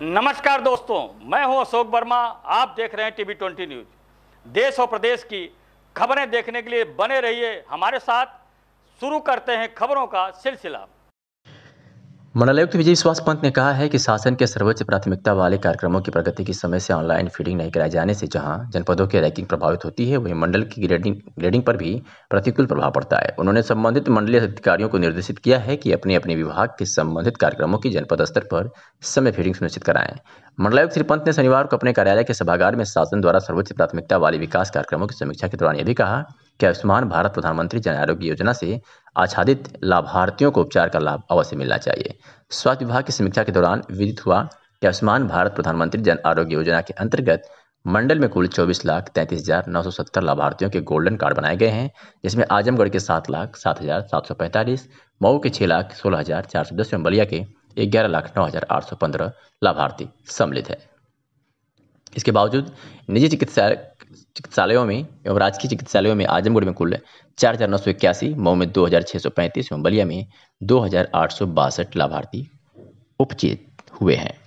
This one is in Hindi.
नमस्कार दोस्तों मैं हूं अशोक वर्मा आप देख रहे हैं टीवी ट्वेंटी न्यूज देश और प्रदेश की खबरें देखने के लिए बने रहिए हमारे साथ शुरू करते हैं खबरों का सिलसिला मंडलायुक्त विजय विश्वास पंत ने कहा है कि शासन के सर्वोच्च प्राथमिकता वाले कार्यक्रमों की प्रगति की समय से ऑनलाइन फीडिंग नहीं कराए जाने से जहां जनपदों की रैंकिंग प्रभावित होती है वहीं मंडल की ग्रेडिंग ग्रेडिंग पर भी प्रतिकूल प्रभाव पड़ता है उन्होंने संबंधित मंडलीय अधिकारियों को निर्देशित किया है कि अपने अपने विभाग के संबंधित कार्यक्रमों की जनपद स्तर पर समय फीडिंग सुनिश्चित कराएं मंडलायुक्त श्री पंत ने शनिवार को अपने कार्यालय के सभागार में शासन द्वारा सर्वोच्च प्राथमिकता वाले विकास कार्यक्रमों की समीक्षा के दौरान यह भी कहा कि आयुष्मान भारत प्रधानमंत्री जन आरोग्य योजना से आच्छादित लाभार्थियों को उपचार का लाभ अवश्य मिलना चाहिए स्वास्थ्य विभाग की समीक्षा के दौरान विदित हुआ कि आयुष्मान भारत प्रधानमंत्री जन आरोग्य योजना के अंतर्गत मंडल में कुल चौबीस लाख तैंतीस हजार नौ सौ सत्तर लाभार्थियों के गोल्डन कार्ड बनाए गए हैं जिसमें आजमगढ़ के सात लाख सात हजार सात सौ पैंतालीस मऊ के छह लाख सोलह हजार चार सौ दस एवं बलिया के ग्यारह लाख नौ हजार आठ सौ पंद्रह लाभार्थी सम्मिलित है इसके बावजूद निजी चिकित्सा चिकित्सालयों में एवं राजकीय चिकित्सालयों में आजमगढ़ में कुल चार हज़ार नौ सौ इक्यासी मऊ में दो हज़ार छः सौ पैंतीस एवं बलिया में दो हज़ार आठ सौ बासठ लाभार्थी उपचित हुए हैं